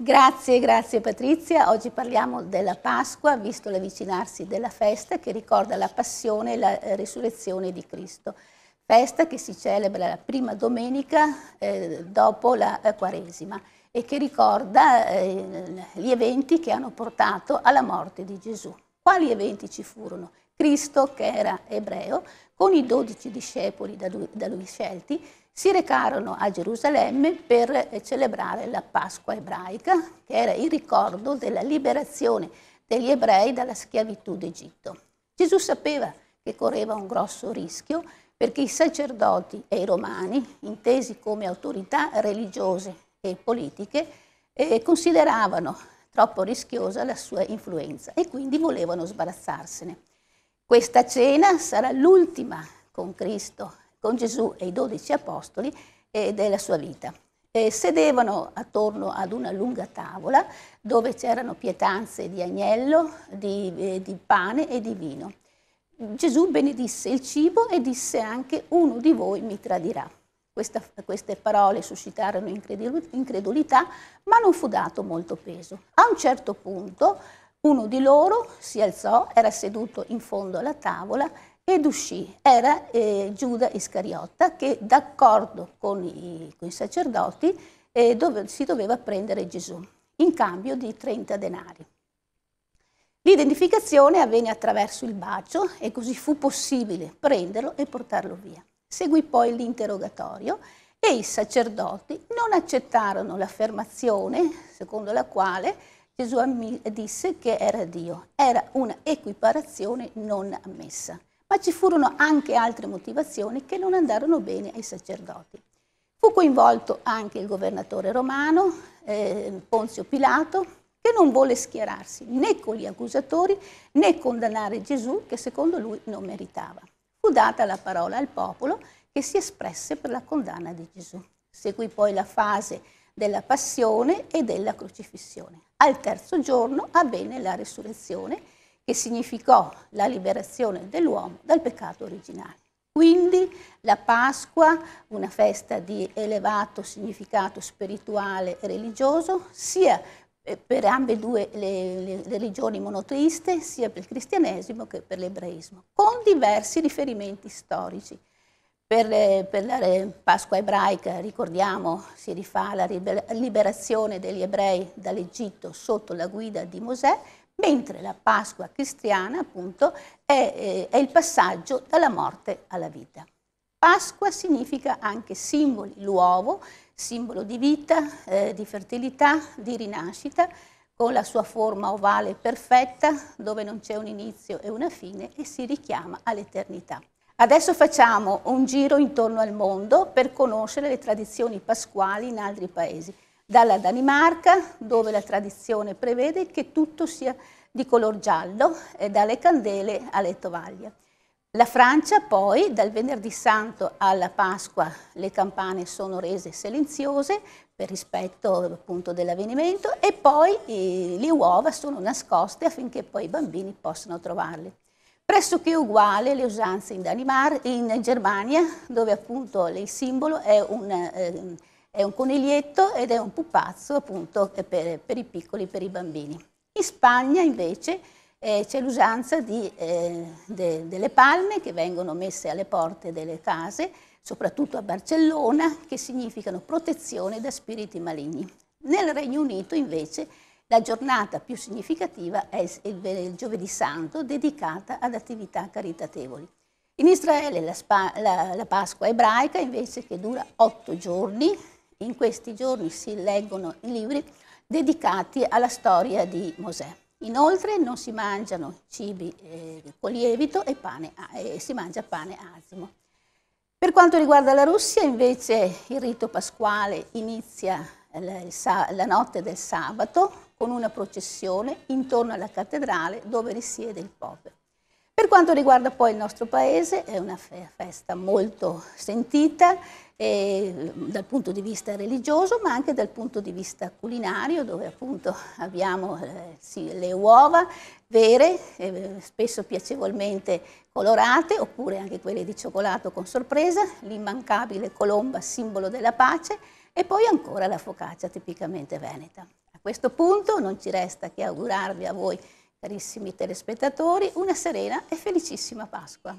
Grazie, grazie Patrizia. Oggi parliamo della Pasqua, visto l'avvicinarsi della festa che ricorda la passione e la eh, risurrezione di Cristo. Festa che si celebra la prima domenica eh, dopo la Quaresima e che ricorda eh, gli eventi che hanno portato alla morte di Gesù. Quali eventi ci furono? Cristo, che era ebreo, con i dodici discepoli da lui, da lui, scelti, si recarono a Gerusalemme per eh, celebrare la Pasqua ebraica, che era il ricordo della liberazione degli ebrei dalla schiavitù d'Egitto. Gesù sapeva che correva un grosso rischio perché i sacerdoti e i romani, intesi come autorità religiose e politiche, eh, consideravano troppo rischiosa la sua influenza e quindi volevano sbarazzarsene. Questa cena sarà l'ultima con Cristo, con Gesù e i dodici apostoli eh, della sua vita. Eh, sedevano attorno ad una lunga tavola dove c'erano pietanze di agnello, di, eh, di pane e di vino. Gesù benedisse il cibo e disse anche uno di voi mi tradirà. Questa, queste parole suscitarono incredulità, ma non fu dato molto peso. A un certo punto uno di loro si alzò, era seduto in fondo alla tavola ed uscì. Era eh, Giuda Iscariotta che d'accordo con i, con i sacerdoti eh, dove, si doveva prendere Gesù in cambio di 30 denari. L'identificazione avvenne attraverso il bacio e così fu possibile prenderlo e portarlo via. Seguì poi l'interrogatorio e i sacerdoti non accettarono l'affermazione secondo la quale Gesù disse che era Dio, era una equiparazione non ammessa. Ma ci furono anche altre motivazioni che non andarono bene ai sacerdoti. Fu coinvolto anche il governatore romano, eh, Ponzio Pilato, che non volle schierarsi né con gli accusatori né condannare Gesù che secondo lui non meritava. Fu data la parola al popolo che si espresse per la condanna di Gesù. Seguì poi la fase della passione e della crocifissione. Al terzo giorno avvenne la resurrezione, che significò la liberazione dell'uomo dal peccato originale. Quindi la Pasqua, una festa di elevato significato spirituale e religioso, sia eh, per ambedue le, le, religioni monoteiste, sia per il cristianesimo che per l'ebraismo, con diversi riferimenti storici. Per, per, la Pasqua ebraica, ricordiamo, si rifà la liberazione degli ebrei dall'Egitto sotto la guida di Mosè, mentre la Pasqua cristiana appunto è, eh, è il passaggio dalla morte alla vita. Pasqua significa anche simboli, l'uovo, simbolo di vita, eh, di fertilità, di rinascita, con la sua forma ovale perfetta, dove non c'è un inizio e una fine e si richiama all'eternità. Adesso facciamo un giro intorno al mondo per conoscere le tradizioni pasquali in altri paesi. Dalla Danimarca, dove la tradizione prevede che tutto sia di color giallo, dalle candele alle tovaglie. La Francia poi, dal venerdì santo alla Pasqua, le campane sono rese silenziose per rispetto appunto dell'avvenimento e poi eh, le uova sono nascoste affinché poi i bambini possano trovarle pressoché uguale le usanze in, Danimar in Germania, dove appunto il simbolo è un, eh, è un coniglietto ed è un pupazzo appunto per, per, i piccoli, per i bambini. In Spagna invece eh, c'è l'usanza eh, de, delle palme che vengono messe alle porte delle case, soprattutto a Barcellona, che significano protezione da spiriti maligni. Nel Regno Unito invece la giornata più significativa è il, il giovedì santo dedicata ad attività caritatevoli. In Israele la, spa, la, la Pasqua ebraica invece che dura otto giorni, in questi giorni si leggono i libri dedicati alla storia di Mosè. Inoltre non si mangiano cibi eh, con lievito e, pane, eh, si mangia pane asimo. Per quanto riguarda la Russia invece il rito pasquale inizia la, la notte del sabato con una processione intorno alla cattedrale dove risiede il Pope. Per quanto riguarda poi il nostro paese, è una festa molto sentita eh, dal punto di vista religioso, ma anche dal punto di vista culinario, dove appunto abbiamo eh, sì, le uova vere, eh, spesso piacevolmente colorate, oppure anche quelle di cioccolato con sorpresa, l'immancabile colomba, simbolo della pace, e poi ancora la focaccia tipicamente veneta questo punto non ci resta che augurarvi a voi, carissimi telespettatori, una serena e felicissima Pasqua.